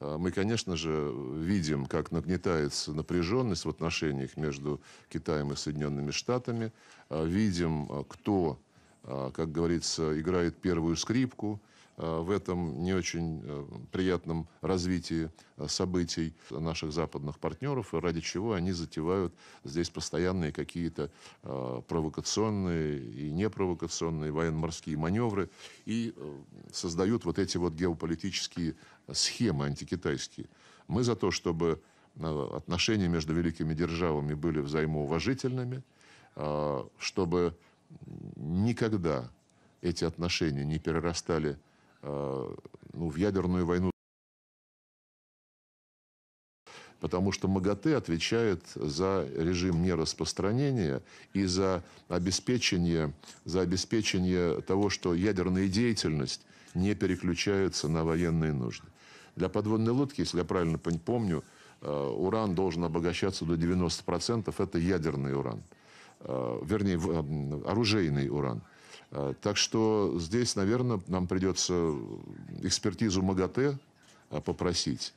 А мы, конечно же, видим, как нагнетается напряженность в отношениях между Китаем и Соединенными Штатами, а видим, а кто а, как говорится, играет первую скрипку а, в этом не очень а, приятном развитии событий наших западных партнеров, ради чего они затевают здесь постоянные какие-то провокационные и непровокационные военно-морские маневры и создают вот эти вот геополитические схемы антикитайские. Мы за то, чтобы отношения между великими державами были взаимоуважительными, чтобы никогда эти отношения не перерастали э, ну, в ядерную войну. Потому что МАГАТЭ отвечает за режим нераспространения и за обеспечение, за обеспечение того, что ядерная деятельность не переключается на военные нужды. Для подводной лодки, если я правильно помню, э, уран должен обогащаться до 90%, это ядерный уран. Э, вернее, оружейный уран. Э, так что здесь, наверное, нам придется экспертизу МАГАТЭ э, попросить.